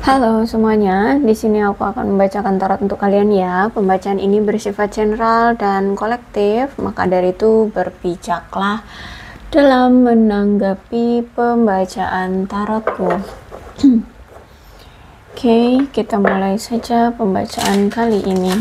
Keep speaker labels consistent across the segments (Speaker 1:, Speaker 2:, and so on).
Speaker 1: Halo semuanya, di sini aku akan membacakan tarot untuk kalian ya. Pembacaan ini bersifat general dan kolektif, maka dari itu berpijaklah dalam menanggapi pembacaan tarotku. Oke, okay, kita mulai saja pembacaan kali ini.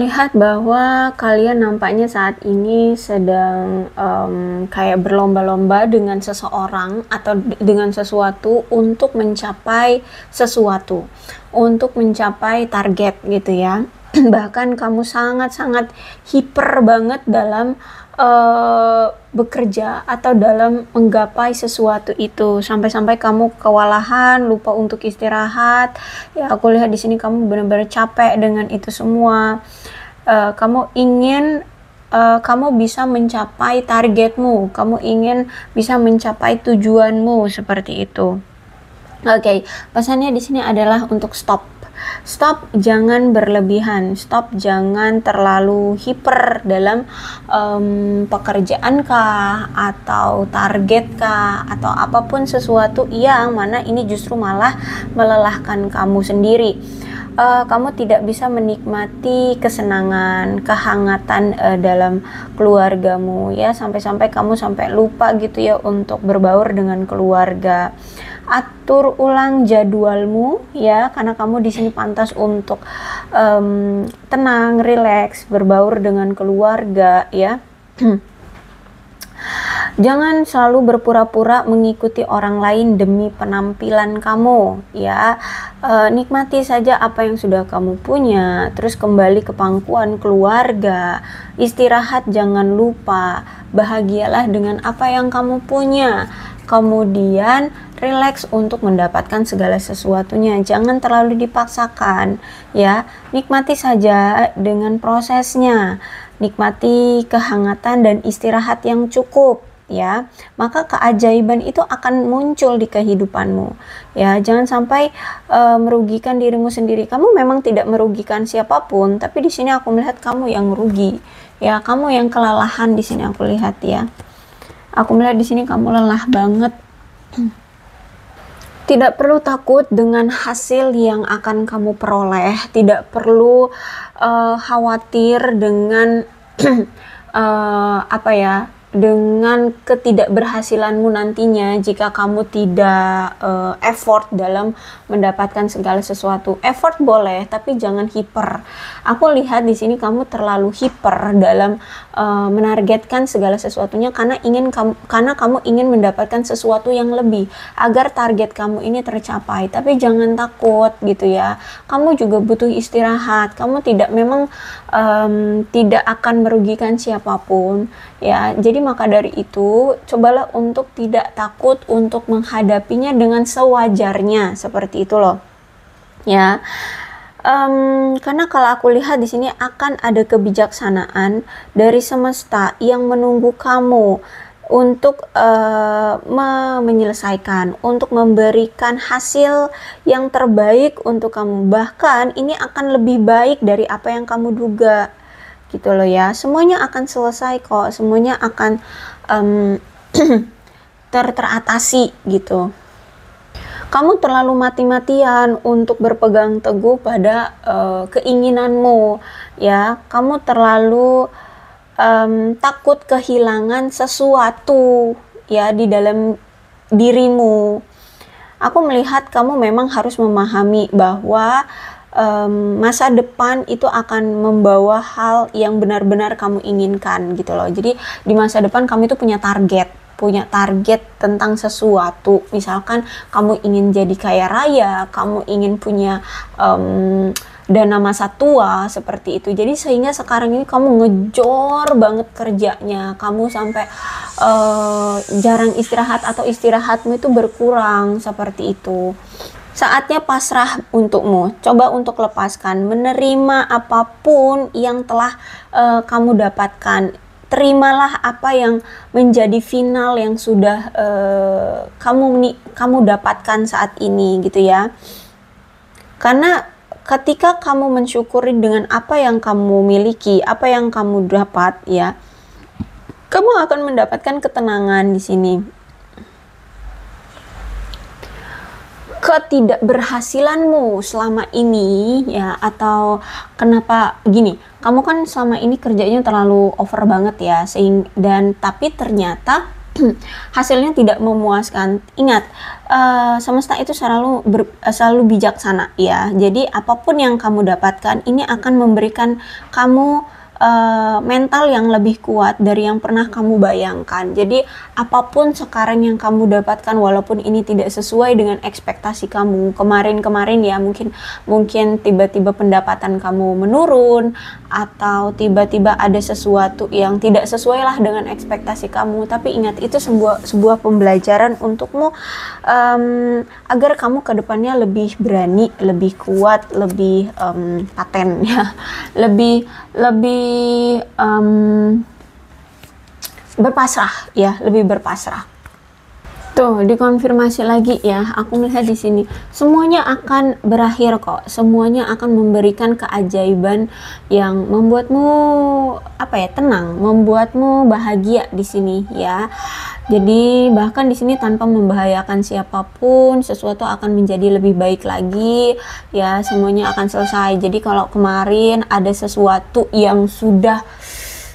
Speaker 1: melihat bahwa kalian nampaknya saat ini sedang um, kayak berlomba-lomba dengan seseorang atau dengan sesuatu untuk mencapai sesuatu, untuk mencapai target gitu ya. Bahkan kamu sangat-sangat hiper banget dalam Eh, bekerja atau dalam menggapai sesuatu itu sampai-sampai kamu kewalahan, lupa untuk istirahat. Ya, aku lihat di sini kamu benar-benar capek dengan itu semua. Uh, kamu ingin uh, kamu bisa mencapai targetmu, kamu ingin bisa mencapai tujuanmu seperti itu. Oke, okay, pesannya di sini adalah untuk stop stop jangan berlebihan stop jangan terlalu hiper dalam um, pekerjaan kah atau target kah atau apapun sesuatu yang mana ini justru malah melelahkan kamu sendiri uh, kamu tidak bisa menikmati kesenangan, kehangatan uh, dalam keluargamu ya sampai-sampai kamu sampai lupa gitu ya untuk berbaur dengan keluarga atur ulang jadwalmu ya karena kamu di sini pantas untuk um, tenang, rileks, berbaur dengan keluarga ya. Jangan selalu berpura-pura mengikuti orang lain demi penampilan kamu, ya. E, nikmati saja apa yang sudah kamu punya, terus kembali ke pangkuan keluarga. Istirahat jangan lupa, bahagialah dengan apa yang kamu punya. Kemudian relax untuk mendapatkan segala sesuatunya. Jangan terlalu dipaksakan, ya. Nikmati saja dengan prosesnya. Nikmati kehangatan dan istirahat yang cukup ya maka keajaiban itu akan muncul di kehidupanmu ya jangan sampai e, merugikan dirimu sendiri kamu memang tidak merugikan siapapun tapi di sini aku melihat kamu yang rugi ya kamu yang kelelahan di sini aku lihat ya aku melihat di sini kamu lelah banget Tidak perlu takut dengan hasil yang akan kamu peroleh, tidak perlu uh, khawatir dengan uh, apa ya, dengan ketidakberhasilanmu nantinya jika kamu tidak uh, effort dalam mendapatkan segala sesuatu. Effort boleh, tapi jangan hiper. Aku lihat di sini kamu terlalu hiper dalam uh, menargetkan segala sesuatunya karena ingin kamu, karena kamu ingin mendapatkan sesuatu yang lebih agar target kamu ini tercapai. Tapi jangan takut gitu ya. Kamu juga butuh istirahat. Kamu tidak memang um, tidak akan merugikan siapapun ya. Jadi maka dari itu cobalah untuk tidak takut untuk menghadapinya dengan sewajarnya seperti itu loh. Ya. Um, karena kalau aku lihat di sini akan ada kebijaksanaan dari semesta yang menunggu kamu untuk uh, menyelesaikan, untuk memberikan hasil yang terbaik untuk kamu. Bahkan ini akan lebih baik dari apa yang kamu duga, gitu loh ya. Semuanya akan selesai kok, semuanya akan um, ter teratasi gitu kamu terlalu mati-matian untuk berpegang teguh pada uh, keinginanmu ya kamu terlalu um, takut kehilangan sesuatu ya di dalam dirimu aku melihat kamu memang harus memahami bahwa um, masa depan itu akan membawa hal yang benar-benar kamu inginkan gitu loh jadi di masa depan kamu itu punya target punya target tentang sesuatu misalkan kamu ingin jadi kaya raya kamu ingin punya um, dana masa tua seperti itu. Jadi sehingga sekarang ini kamu ngejor banget kerjanya, kamu sampai uh, jarang istirahat atau istirahatmu itu berkurang seperti itu. Saatnya pasrah untukmu. Coba untuk lepaskan, menerima apapun yang telah uh, kamu dapatkan terimalah apa yang menjadi final yang sudah uh, kamu kamu dapatkan saat ini gitu ya. Karena ketika kamu mensyukuri dengan apa yang kamu miliki, apa yang kamu dapat ya, kamu akan mendapatkan ketenangan di sini ketidakberhasilanmu selama ini ya atau kenapa gini kamu kan selama ini kerjanya terlalu over banget ya sehing dan tapi ternyata hasilnya tidak memuaskan ingat uh, semesta itu selalu ber, eh, selalu bijaksana ya jadi apapun yang kamu dapatkan ini akan memberikan kamu Eh, mental yang lebih kuat dari yang pernah kamu bayangkan. Jadi, apapun sekarang yang kamu dapatkan walaupun ini tidak sesuai dengan ekspektasi kamu. Kemarin-kemarin ya mungkin mungkin tiba-tiba pendapatan kamu menurun atau tiba-tiba ada sesuatu yang tidak sesuai lah dengan ekspektasi kamu. Tapi ingat itu sebuah sebuah pembelajaran untukmu um, agar kamu ke depannya lebih berani, lebih kuat, lebih um, paten ya. Lebih lebih um, berpasrah ya lebih berpasrah tuh dikonfirmasi lagi ya aku melihat di sini semuanya akan berakhir kok semuanya akan memberikan keajaiban yang membuatmu apa ya tenang membuatmu bahagia di sini ya jadi bahkan di sini tanpa membahayakan siapapun, sesuatu akan menjadi lebih baik lagi. Ya, semuanya akan selesai. Jadi kalau kemarin ada sesuatu yang sudah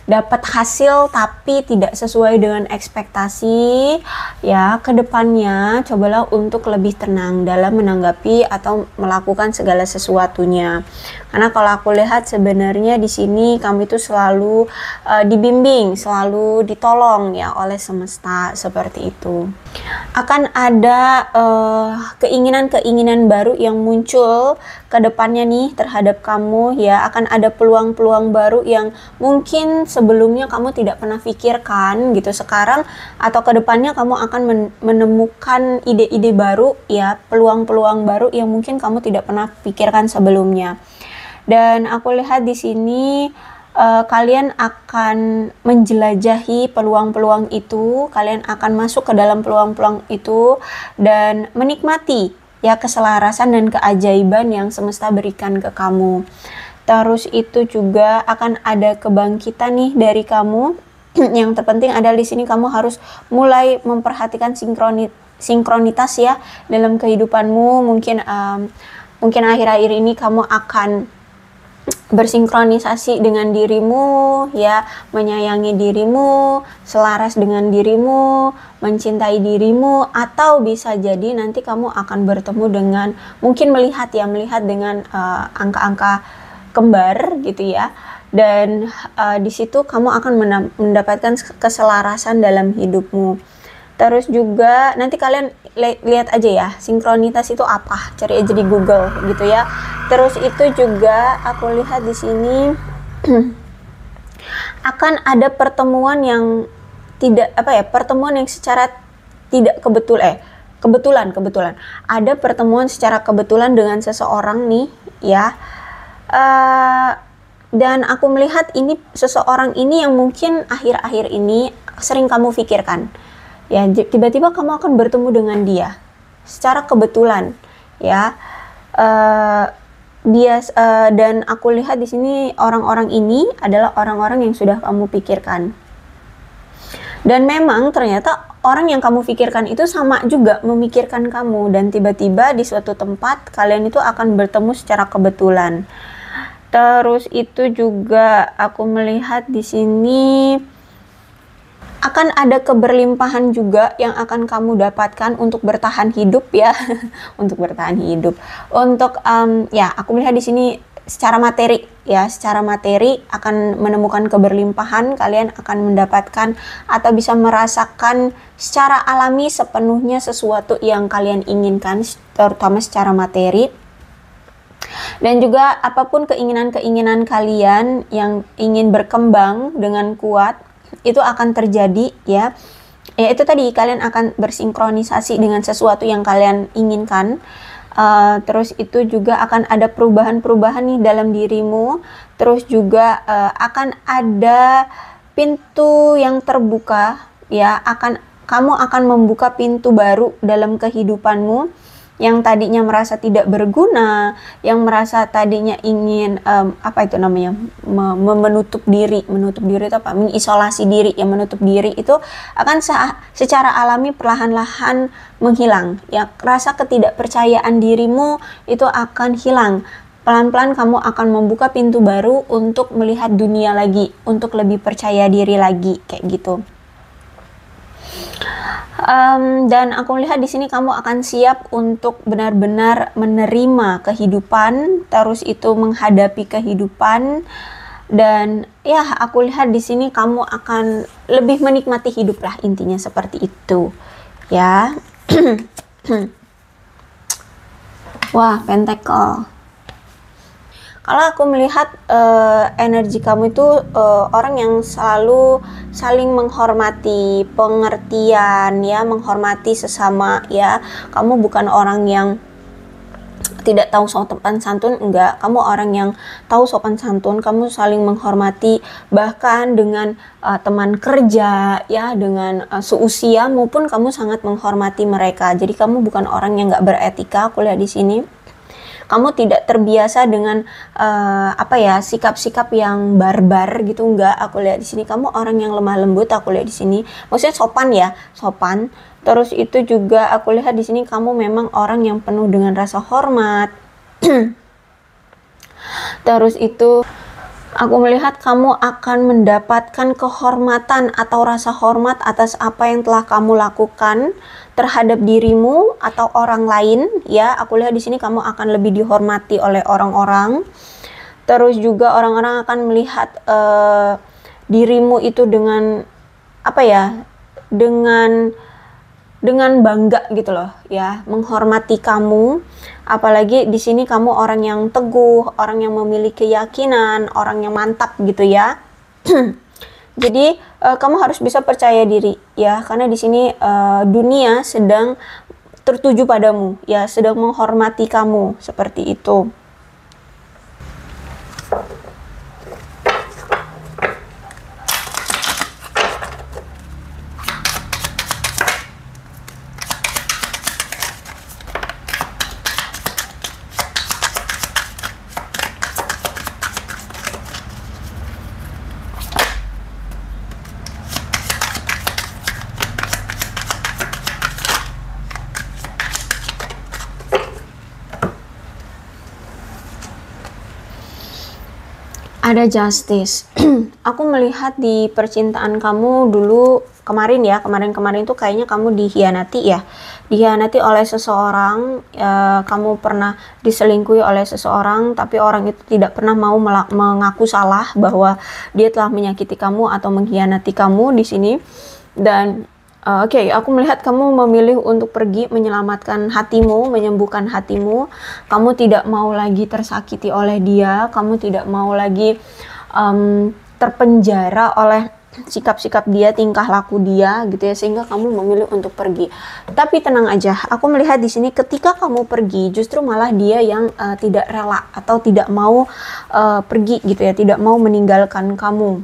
Speaker 1: dapat hasil tapi tidak sesuai dengan ekspektasi ya kedepannya cobalah untuk lebih tenang dalam menanggapi atau melakukan segala sesuatunya karena kalau aku lihat sebenarnya di sini kamu itu selalu uh, dibimbing selalu ditolong ya oleh semesta seperti itu akan ada eh, keinginan-keinginan uh, keinginan -keinginan baru yang muncul kedepannya nih terhadap kamu ya akan ada peluang-peluang baru yang mungkin sebelumnya kamu tidak pernah pikirkan gitu sekarang atau ke depannya kamu akan menemukan ide-ide baru ya peluang-peluang baru yang mungkin kamu tidak pernah pikirkan sebelumnya dan aku lihat di sini uh, kalian akan menjelajahi peluang-peluang itu, kalian akan masuk ke dalam peluang-peluang itu dan menikmati ya keselarasan dan keajaiban yang semesta berikan ke kamu. Terus itu juga akan ada kebangkitan nih dari kamu. yang terpenting adalah di sini kamu harus mulai memperhatikan sinkroni sinkronitas ya dalam kehidupanmu. Mungkin um, mungkin akhir-akhir ini kamu akan bersinkronisasi dengan dirimu, ya, menyayangi dirimu, selaras dengan dirimu, mencintai dirimu, atau bisa jadi nanti kamu akan bertemu dengan mungkin melihat ya, melihat dengan eh, angka-angka kembar gitu ya, dan uh, di situ kamu akan mendapatkan keselarasan dalam hidupmu. Terus juga nanti kalian li lihat aja ya sinkronitas itu apa, cari aja di Google gitu ya. Terus itu juga aku lihat di sini akan ada pertemuan yang tidak apa ya, pertemuan yang secara tidak kebetul eh kebetulan kebetulan ada pertemuan secara kebetulan dengan seseorang nih ya. Uh, dan aku melihat ini seseorang ini yang mungkin akhir-akhir ini sering kamu pikirkan ya tiba-tiba kamu akan bertemu dengan dia secara kebetulan ya uh, dia uh, dan aku lihat di sini orang-orang ini adalah orang-orang yang sudah kamu pikirkan dan memang ternyata orang yang kamu pikirkan itu sama juga memikirkan kamu dan tiba-tiba di suatu tempat kalian itu akan bertemu secara kebetulan terus itu juga aku melihat di sini akan ada keberlimpahan juga yang akan kamu dapatkan untuk bertahan hidup ya untuk bertahan hidup untuk um, ya aku melihat di sini secara materi ya secara materi akan menemukan keberlimpahan kalian akan mendapatkan atau bisa merasakan secara alami sepenuhnya sesuatu yang kalian inginkan terutama secara materi dan juga apapun keinginan-keinginan kalian yang ingin berkembang dengan kuat itu akan terjadi ya ya itu tadi kalian akan bersinkronisasi dengan sesuatu yang kalian inginkan uh, terus itu juga akan ada perubahan-perubahan nih dalam dirimu terus juga uh, akan ada pintu yang terbuka ya akan kamu akan membuka pintu baru dalam kehidupanmu yang tadinya merasa tidak berguna, yang merasa tadinya ingin um, apa itu namanya mem menutup diri, menutup diri itu apa? mengisolasi diri, yang menutup diri itu akan secara alami perlahan-lahan menghilang. Ya, rasa ketidakpercayaan dirimu itu akan hilang. Pelan-pelan kamu akan membuka pintu baru untuk melihat dunia lagi, untuk lebih percaya diri lagi kayak gitu. Um, dan aku lihat di sini kamu akan siap untuk benar-benar menerima kehidupan, terus itu menghadapi kehidupan dan ya aku lihat di sini kamu akan lebih menikmati hidup lah intinya seperti itu ya wah pentacle kalau aku melihat uh, energi kamu itu uh, orang yang selalu saling menghormati, pengertian ya, menghormati sesama ya. Kamu bukan orang yang tidak tahu sopan santun enggak kamu orang yang tahu sopan santun kamu saling menghormati bahkan dengan uh, teman kerja ya dengan uh, seusia maupun kamu sangat menghormati mereka jadi kamu bukan orang yang enggak beretika aku lihat di sini kamu tidak terbiasa dengan uh, apa ya sikap-sikap yang barbar gitu enggak aku lihat di sini kamu orang yang lemah lembut aku lihat di sini maksudnya sopan ya sopan terus itu juga aku lihat di sini kamu memang orang yang penuh dengan rasa hormat terus itu aku melihat kamu akan mendapatkan kehormatan atau rasa hormat atas apa yang telah kamu lakukan terhadap dirimu atau orang lain ya aku lihat di sini kamu akan lebih dihormati oleh orang-orang terus juga orang-orang akan melihat uh, dirimu itu dengan apa ya dengan dengan bangga gitu loh ya menghormati kamu apalagi di sini kamu orang yang teguh orang yang memiliki keyakinan orang yang mantap gitu ya jadi uh, kamu harus bisa percaya diri ya karena di sini uh, dunia sedang tertuju padamu ya sedang menghormati kamu seperti itu. Justice, aku melihat di percintaan kamu dulu kemarin ya, kemarin-kemarin tuh kayaknya kamu dikhianati ya, dikhianati oleh seseorang, e, kamu pernah diselingkuhi oleh seseorang, tapi orang itu tidak pernah mau mengaku salah bahwa dia telah menyakiti kamu atau mengkhianati kamu di sini, dan Eh, oke okay, aku melihat kamu memilih untuk pergi menyelamatkan hatimu menyembuhkan hatimu kamu tidak mau lagi tersakiti oleh dia kamu tidak mau lagi um, terpenjara oleh sikap-sikap dia, tingkah laku dia gitu ya sehingga kamu memilih untuk pergi. Tapi tenang aja, aku melihat di sini ketika kamu pergi justru malah dia yang uh, tidak rela atau tidak mau uh, pergi gitu ya, tidak mau meninggalkan kamu.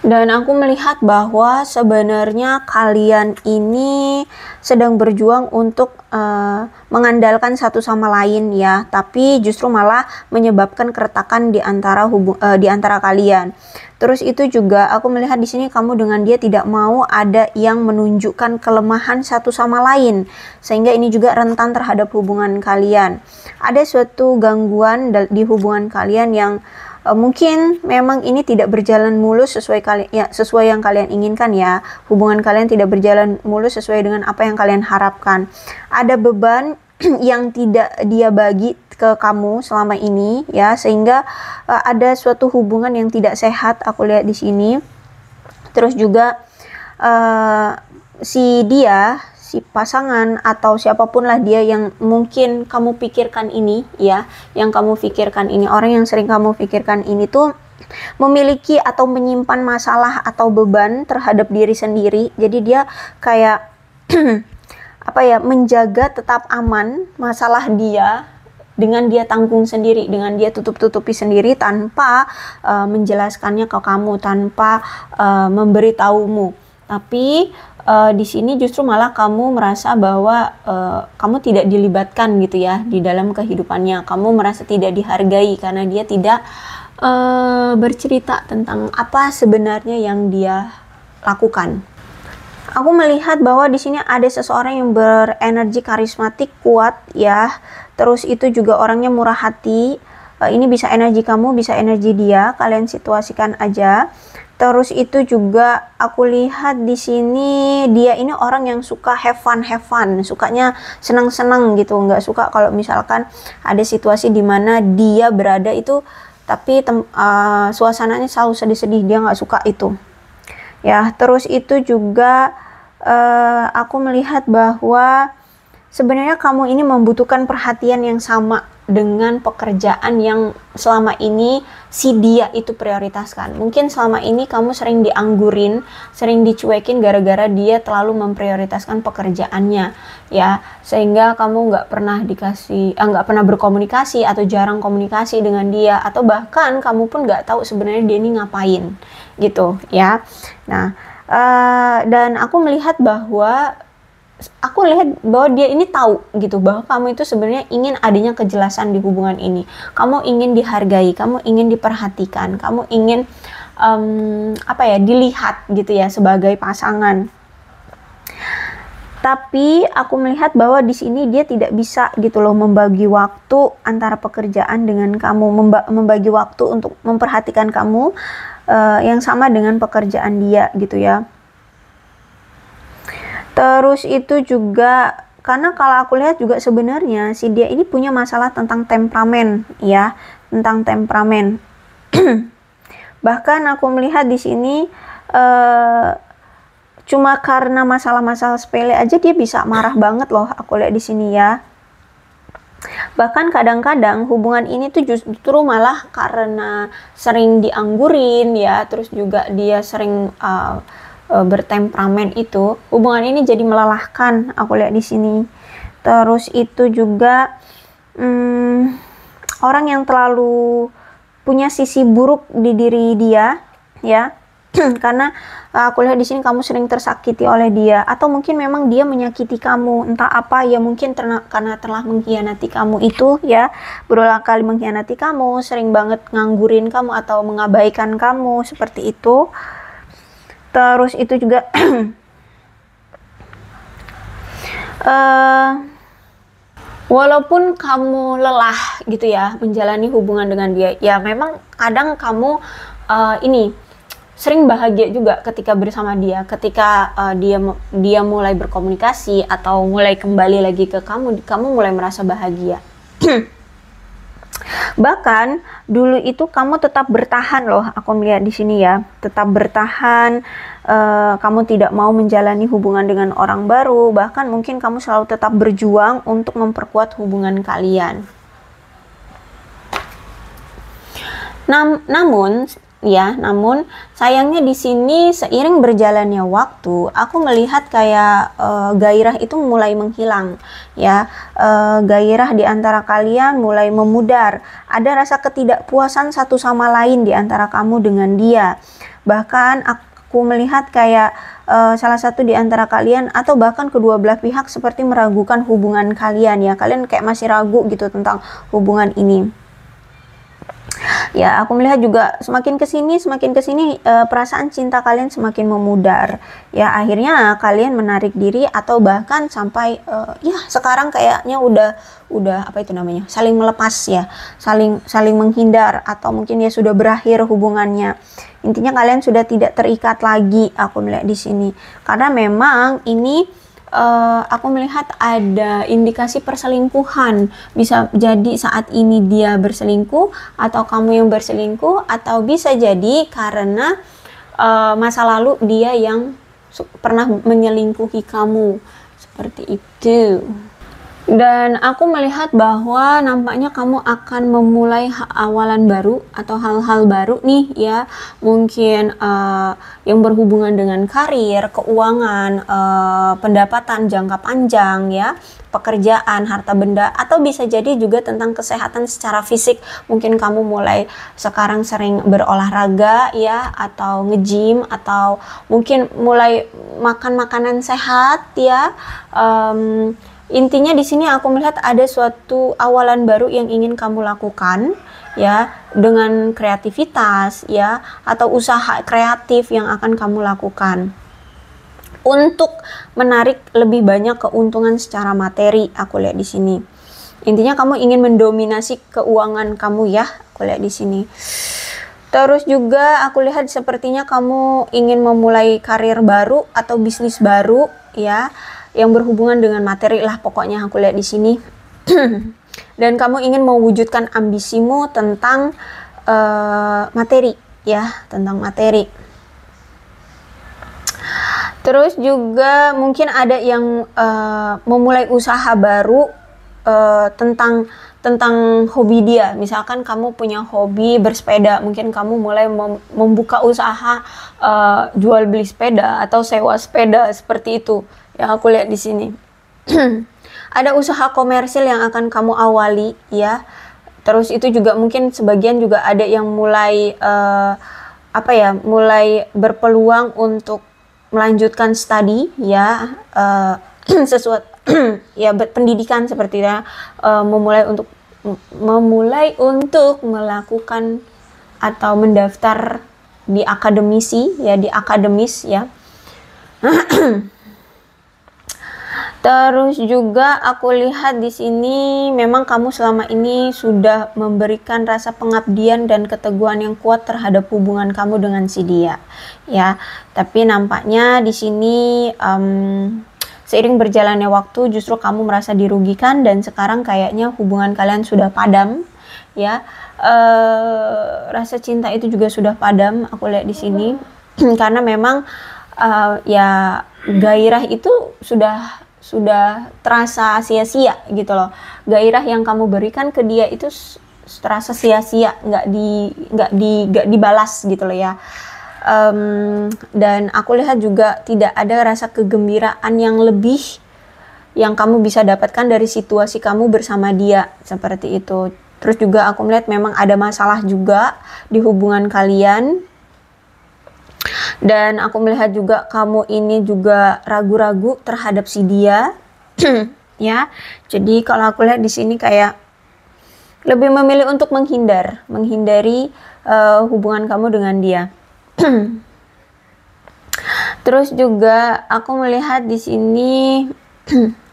Speaker 1: Dan aku melihat bahwa sebenarnya kalian ini sedang berjuang untuk uh, mengandalkan satu sama lain ya, tapi justru malah menyebabkan keretakan di antara hubung uh, eh, di antara kalian. Terus itu juga aku melihat di sini kamu dengan dia tidak mau ada yang menunjukkan kelemahan satu sama lain sehingga ini juga rentan terhadap hubungan kalian. Ada suatu gangguan di hubungan kalian yang Eh, mungkin memang ini tidak berjalan mulus sesuai kalian ya sesuai yang kalian inginkan ya. Hubungan kalian tidak berjalan mulus sesuai dengan apa yang kalian harapkan. Ada beban yang tidak dia bagi ke kamu selama ini ya sehingga uh, ada suatu hubungan yang tidak sehat aku lihat di sini. Terus juga uh, si dia si pasangan atau siapapun lah dia yang mungkin kamu pikirkan ini ya, yang kamu pikirkan ini, orang yang sering kamu pikirkan ini tuh memiliki atau menyimpan masalah atau beban terhadap diri sendiri. Jadi dia kayak apa ya, menjaga tetap aman masalah dia dengan dia tanggung sendiri, dengan dia tutup-tutupi sendiri tanpa uh, menjelaskannya ke kamu, tanpa uh, memberitahumu. Tapi uh, di sini justru malah kamu merasa bahwa uh, kamu tidak dilibatkan gitu ya di dalam kehidupannya. Kamu merasa tidak dihargai karena dia tidak uh, bercerita tentang apa sebenarnya yang dia lakukan. Aku melihat bahwa di sini ada seseorang yang berenergi karismatik kuat ya. Terus itu juga orangnya murah hati. ini bisa energi kamu, bisa energi dia. Kalian situasikan aja Terus itu juga aku lihat di sini dia ini orang yang suka have fun, have fun, sukanya senang-senang gitu, nggak suka kalau misalkan ada situasi di mana dia berada itu tapi tem, uh, suasananya selalu sedih-sedih, dia nggak suka itu. Ya, terus itu juga uh, aku melihat bahwa sebenarnya kamu ini membutuhkan perhatian yang sama dengan pekerjaan yang selama ini si dia itu prioritaskan. Mungkin selama ini kamu sering dianggurin, sering dicuekin gara-gara dia terlalu memprioritaskan pekerjaannya, ya sehingga kamu nggak pernah dikasih, eh, nggak ah, pernah berkomunikasi atau jarang komunikasi dengan dia, atau bahkan kamu pun nggak tahu sebenarnya dia ini ngapain, gitu, ya. Nah, uh, dan aku melihat bahwa aku lihat bahwa dia ini tahu gitu bahwa kamu itu sebenarnya ingin adanya kejelasan di hubungan ini. Kamu ingin dihargai, kamu ingin diperhatikan, kamu ingin um, apa ya dilihat gitu ya sebagai pasangan. Tapi aku melihat bahwa di sini dia tidak bisa gitu loh membagi waktu antara pekerjaan dengan kamu membagi waktu untuk memperhatikan kamu uh, yang sama dengan pekerjaan dia gitu ya Terus itu juga karena kalau aku lihat juga sebenarnya si dia ini punya masalah tentang temperamen ya, tentang temperamen. Bahkan aku melihat di sini uh, cuma karena masalah-masalah sepele aja dia bisa marah banget loh aku lihat di sini ya. Bahkan kadang-kadang hubungan ini tuh justru malah karena sering dianggurin ya, terus juga dia sering uh, e, bertemperamen itu hubungan ini jadi melelahkan aku lihat di sini terus itu juga hmm, orang yang terlalu punya sisi buruk di diri dia ya karena e, aku lihat di sini kamu sering tersakiti oleh dia atau mungkin memang dia menyakiti kamu entah apa ya mungkin terna, karena telah mengkhianati kamu itu ya berulang kali mengkhianati kamu sering banget nganggurin kamu atau mengabaikan kamu seperti itu terus itu juga uh, walaupun kamu lelah gitu ya menjalani hubungan dengan dia ya memang kadang kamu uh, ini sering bahagia juga ketika bersama dia ketika uh, dia dia mulai berkomunikasi atau mulai kembali lagi ke kamu kamu mulai merasa bahagia Bahkan dulu itu kamu tetap bertahan loh, aku melihat di sini ya, tetap bertahan. Uh, kamu tidak mau menjalani hubungan dengan orang baru, bahkan mungkin kamu selalu tetap berjuang untuk memperkuat hubungan kalian. Nam namun ya. Namun sayangnya di sini seiring berjalannya waktu, aku melihat kayak e, gairah itu mulai menghilang, ya. E, gairah di antara kalian mulai memudar. Ada rasa ketidakpuasan satu sama lain di antara kamu dengan dia. Bahkan aku melihat kayak uh, salah satu di antara kalian atau bahkan kedua belah pihak seperti meragukan hubungan kalian ya. Kalian kayak masih ragu gitu tentang hubungan ini. Ya, aku melihat juga semakin ke sini, semakin ke sini eh, perasaan cinta kalian semakin memudar. Ya, akhirnya kalian menarik diri atau bahkan sampai e, ya sekarang kayaknya udah udah apa itu namanya? saling melepas ya, saling saling menghindar atau mungkin ya sudah berakhir hubungannya. Intinya kalian sudah tidak terikat lagi aku melihat di sini. Karena memang ini uh, aku melihat ada indikasi perselingkuhan. Bisa jadi saat ini dia berselingkuh atau kamu yang berselingkuh atau bisa jadi karena uh, masa lalu dia yang pernah menyelingkuhi kamu. Seperti itu. Dan aku melihat bahwa nampaknya kamu akan memulai awalan baru atau hal-hal baru nih ya, mungkin uh, yang berhubungan dengan karir, keuangan, uh, pendapatan jangka panjang ya, pekerjaan, harta benda atau bisa jadi juga tentang kesehatan secara fisik. Mungkin kamu mulai sekarang sering berolahraga ya atau nge-gym atau mungkin mulai makan makanan sehat ya. Um, Intinya di sini aku melihat ada suatu awalan baru yang ingin kamu lakukan ya dengan kreativitas ya atau usaha kreatif yang akan kamu lakukan untuk menarik lebih banyak keuntungan secara materi aku lihat di sini. Intinya kamu ingin mendominasi keuangan kamu ya, aku lihat di sini. Terus juga aku lihat sepertinya kamu ingin memulai karir baru atau bisnis baru ya yang berhubungan dengan materi lah pokoknya aku lihat di sini. Dan kamu ingin mewujudkan ambisimu tentang uh, materi ya, tentang materi. Terus juga mungkin ada yang uh, memulai usaha baru uh, tentang tentang hobi dia. Misalkan kamu punya hobi bersepeda, mungkin kamu mulai mem membuka usaha uh, jual beli sepeda atau sewa sepeda seperti itu yang aku lihat di sini. Ada usaha komersil yang akan kamu awali ya. Terus itu juga mungkin sebagian juga ada yang mulai uh, apa ya, mulai berpeluang untuk melanjutkan studi ya uh, eh, sesuatu ya pendidikan seperti ya uh, memulai untuk memulai untuk melakukan atau mendaftar di akademisi ya di akademis ya Terus juga aku lihat di sini memang kamu selama ini sudah memberikan rasa pengabdian dan keteguhan yang kuat terhadap hubungan kamu dengan si dia. Ya, tapi nampaknya di sini um, seiring berjalannya waktu justru kamu merasa dirugikan dan sekarang kayaknya hubungan kalian sudah padam ya. Uh, rasa cinta itu juga sudah padam aku lihat di sini karena memang uh, ya gairah itu sudah sudah terasa sia-sia gitu loh gairah yang kamu berikan ke dia itu terasa sia-sia nggak di nggak di nggak dibalas gitu loh ya um, dan aku lihat juga tidak ada rasa kegembiraan yang lebih yang kamu bisa dapatkan dari situasi kamu bersama dia seperti itu terus juga aku melihat memang ada masalah juga di hubungan kalian dan aku melihat juga kamu ini juga ragu-ragu terhadap si dia. ya. Jadi kalau aku lihat di sini kayak lebih memilih untuk menghindar, menghindari uh, hubungan kamu dengan dia. Terus juga aku melihat di sini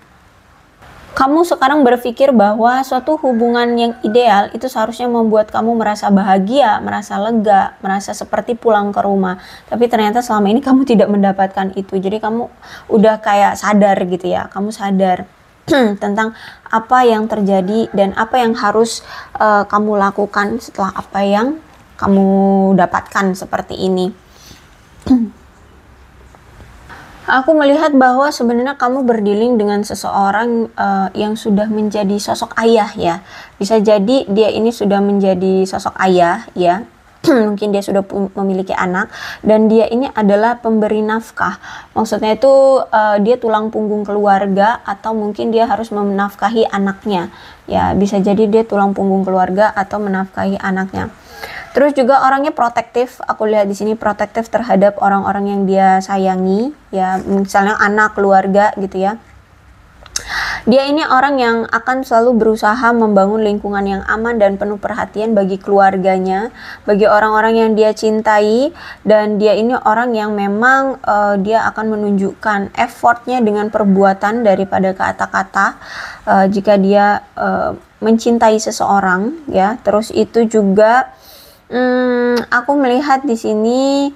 Speaker 1: kamu sekarang berpikir bahwa suatu hubungan yang ideal itu seharusnya membuat kamu merasa bahagia, merasa lega, merasa seperti pulang ke rumah. Tapi ternyata selama ini kamu tidak mendapatkan itu. Jadi kamu udah kayak sadar gitu ya. Kamu sadar tentang apa yang terjadi dan apa yang harus uh, kamu lakukan setelah apa yang kamu dapatkan seperti ini. Aku melihat bahwa sebenarnya kamu berdiling dengan seseorang uh, yang sudah menjadi sosok ayah ya. Bisa jadi dia ini sudah menjadi sosok ayah ya. Mungkin dia sudah memiliki anak dan dia ini adalah pemberi nafkah. Maksudnya itu uh, dia tulang punggung keluarga atau mungkin dia harus menafkahi anaknya. Ya, bisa jadi dia tulang punggung keluarga atau menafkahi anaknya Terus juga orangnya protektif. Aku lihat di sini protektif terhadap orang-orang yang dia sayangi, ya misalnya anak, keluarga gitu ya. Dia ini orang yang akan selalu berusaha membangun lingkungan yang aman dan penuh perhatian bagi keluarganya, bagi orang-orang yang dia cintai, dan dia ini orang yang memang uh, dia akan menunjukkan effortnya dengan perbuatan daripada kata-kata. Uh, jika dia uh, mencintai seseorang, ya, terus itu juga Hmm, aku melihat di sini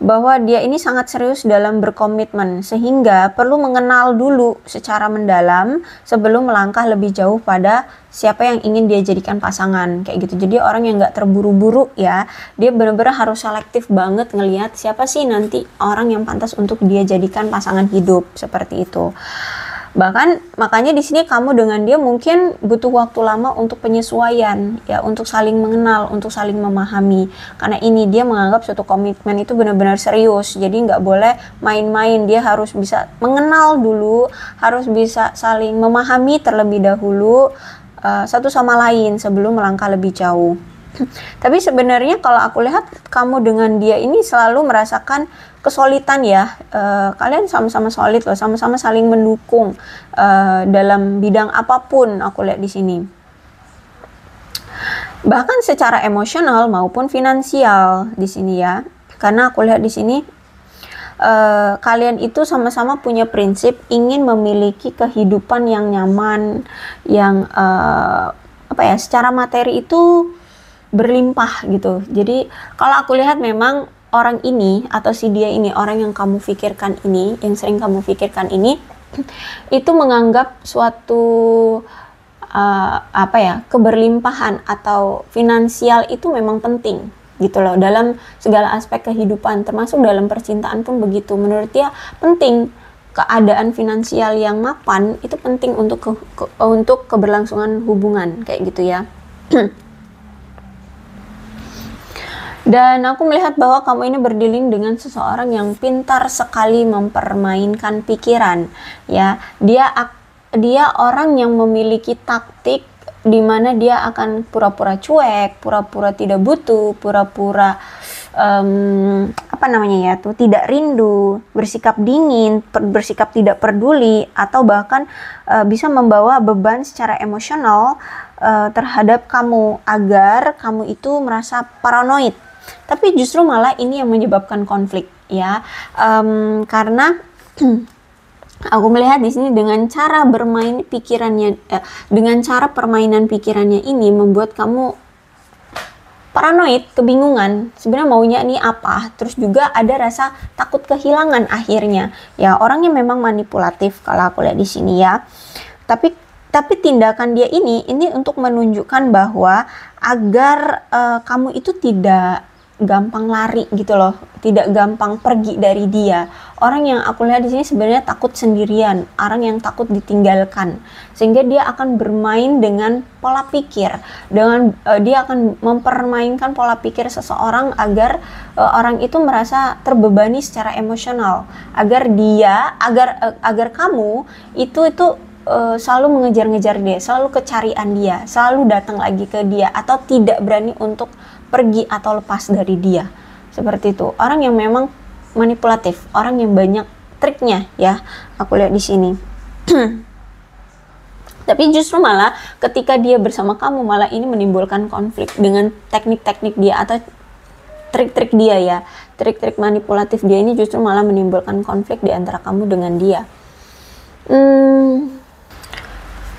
Speaker 1: bahwa dia ini sangat serius dalam berkomitmen sehingga perlu mengenal dulu secara mendalam sebelum melangkah lebih jauh pada siapa yang ingin dia jadikan pasangan kayak gitu jadi orang yang nggak terburu-buru ya dia benar-benar harus selektif banget ngelihat siapa sih nanti orang yang pantas untuk dia jadikan pasangan hidup seperti itu Bahkan makanya di sini kamu dengan dia mungkin butuh waktu lama untuk penyesuaian, ya untuk saling mengenal, untuk saling memahami. Karena ini dia menganggap suatu komitmen itu benar-benar serius. Jadi nggak boleh main-main, dia harus bisa mengenal dulu, harus bisa saling memahami terlebih dahulu uh, satu sama lain sebelum melangkah lebih jauh. Tapi sebenarnya kalau aku lihat kamu dengan dia ini selalu merasakan kesulitan ya. Uh, kalian sama-sama solid loh, sama-sama saling mendukung uh, dalam bidang apapun aku lihat di sini. Bahkan secara emosional maupun finansial di sini ya. Karena aku lihat di sini uh, kalian itu sama-sama punya prinsip ingin memiliki kehidupan yang nyaman, yang uh, apa ya, secara materi itu berlimpah gitu. Jadi kalau aku lihat memang orang ini atau si dia ini orang yang kamu pikirkan ini, yang sering kamu pikirkan ini itu menganggap suatu uh, apa ya keberlimpahan atau finansial itu memang penting gitu loh dalam segala aspek kehidupan termasuk dalam percintaan pun begitu menurut dia penting keadaan finansial yang mapan itu penting untuk ke, ke, untuk keberlangsungan hubungan kayak gitu ya Dan aku melihat bahwa kamu ini berdiling dengan seseorang yang pintar sekali mempermainkan pikiran, ya. Dia dia orang yang memiliki taktik di mana dia akan pura-pura cuek, pura-pura tidak butuh, pura-pura um, apa namanya ya tuh tidak rindu, bersikap dingin, per, bersikap tidak peduli, atau bahkan uh, bisa membawa beban secara emosional uh, terhadap kamu agar kamu itu merasa paranoid tapi justru malah ini yang menyebabkan konflik ya um, karena Aku melihat di sini dengan cara bermain pikirannya, eh, dengan cara permainan pikirannya ini membuat kamu paranoid, kebingungan, sebenarnya maunya ini apa, terus juga ada rasa takut kehilangan akhirnya. Ya, orangnya memang manipulatif kalau aku lihat di sini ya. Tapi tapi tindakan dia ini ini untuk menunjukkan bahwa agar uh, kamu itu tidak gampang lari gitu loh, tidak gampang pergi dari dia. Orang yang aku lihat di sini sebenarnya takut sendirian, orang yang takut ditinggalkan, sehingga dia akan bermain dengan pola pikir, dengan uh, dia akan mempermainkan pola pikir seseorang agar uh, orang itu merasa terbebani secara emosional, agar dia, agar uh, agar kamu itu itu selalu mengejar-ngejar dia, selalu kecarian dia, selalu datang lagi ke dia atau tidak berani untuk pergi atau lepas dari dia seperti itu orang yang memang manipulatif orang yang banyak triknya ya aku lihat di sini tapi justru malah ketika dia bersama kamu malah ini menimbulkan konflik dengan teknik-teknik dia atau trik-trik dia ya trik-trik manipulatif dia ini justru malah menimbulkan konflik di antara kamu dengan dia hmm,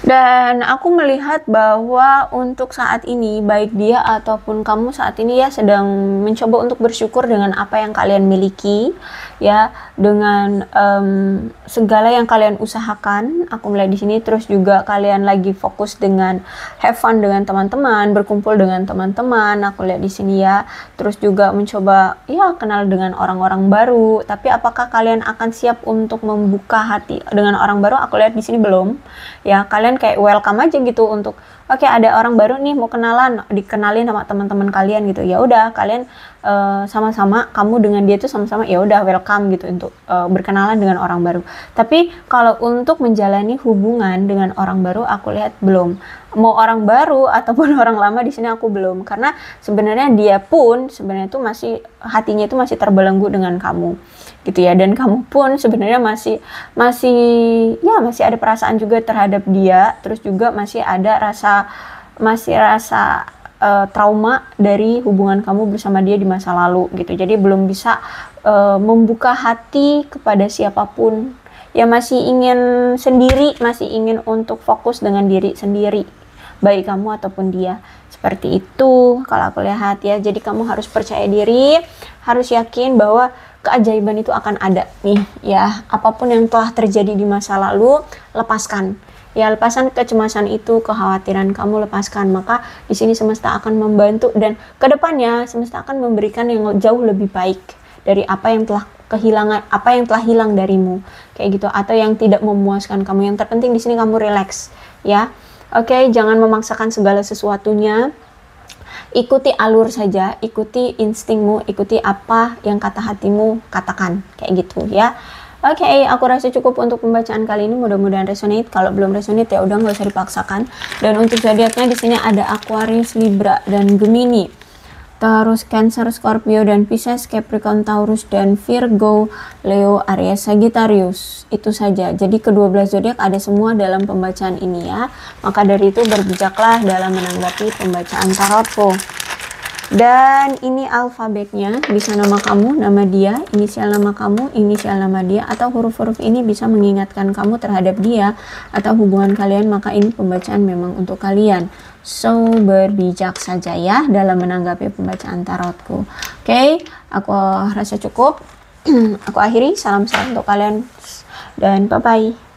Speaker 1: dan aku melihat bahwa untuk saat ini, baik dia ataupun kamu saat ini ya sedang mencoba untuk bersyukur dengan apa yang kalian miliki, ya, dengan um, segala yang kalian usahakan. Aku melihat di sini, terus juga kalian lagi fokus dengan have fun dengan teman-teman, berkumpul dengan teman-teman. Aku lihat di sini ya, terus juga mencoba ya kenal dengan orang-orang baru. Tapi apakah kalian akan siap untuk membuka hati dengan orang baru? Aku lihat di sini belum, ya, kalian kayak welcome aja gitu untuk oke okay, ada orang baru nih mau kenalan dikenalin sama teman-teman kalian gitu ya udah kalian Eh, sama-sama uh, kamu dengan dia tuh sama-sama ya udah welcome gitu untuk uh, berkenalan dengan orang baru. Tapi kalau untuk menjalani hubungan dengan orang baru aku lihat belum. Mau orang baru ataupun orang lama di sini aku belum karena sebenarnya dia pun sebenarnya itu masih hatinya itu masih terbelenggu dengan kamu. Gitu ya dan kamu pun sebenarnya masih masih ya masih ada perasaan juga terhadap dia, terus juga masih ada rasa masih rasa uh, trauma dari hubungan kamu bersama dia di masa lalu gitu. Jadi belum bisa uh, membuka hati kepada siapapun. Ya masih ingin sendiri, masih ingin untuk fokus dengan diri sendiri. Baik kamu ataupun dia. Seperti itu kalau aku lihat ya. Jadi kamu harus percaya diri, harus yakin bahwa keajaiban itu akan ada nih ya. Apapun yang telah terjadi di masa lalu, lepaskan Ya, lepasan kecemasan itu, kekhawatiran kamu lepaskan. Maka di sini semesta akan membantu dan kedepannya semesta akan memberikan yang jauh lebih baik dari apa yang telah kehilangan apa yang telah hilang darimu kayak gitu atau yang tidak memuaskan kamu yang terpenting di sini kamu relax ya oke okay, jangan memaksakan segala sesuatunya ikuti alur saja ikuti instingmu ikuti apa yang kata hatimu katakan kayak gitu ya Oke, okay, aku rasa cukup untuk pembacaan kali ini. Mudah-mudahan resonate. Kalau belum resonate ya udah nggak usah dipaksakan. Dan untuk zodiaknya di sini ada Aquarius, Libra, dan Gemini. Terus Cancer, Scorpio, dan Pisces, Capricorn, Taurus, dan Virgo, Leo, Aries, Sagittarius. Itu saja. Jadi ke-12 zodiak ada semua dalam pembacaan ini ya. Maka dari itu berbijaklah dalam menanggapi pembacaan tarotku. Dan ini alfabetnya, bisa nama kamu, nama dia, inisial nama kamu, inisial nama dia, atau huruf-huruf ini bisa mengingatkan kamu terhadap dia atau hubungan kalian, maka ini pembacaan memang untuk kalian. So, berbijak saja ya dalam menanggapi pembacaan tarotku. Oke, okay, aku rasa cukup. aku akhiri, salam sehat untuk kalian dan bye-bye.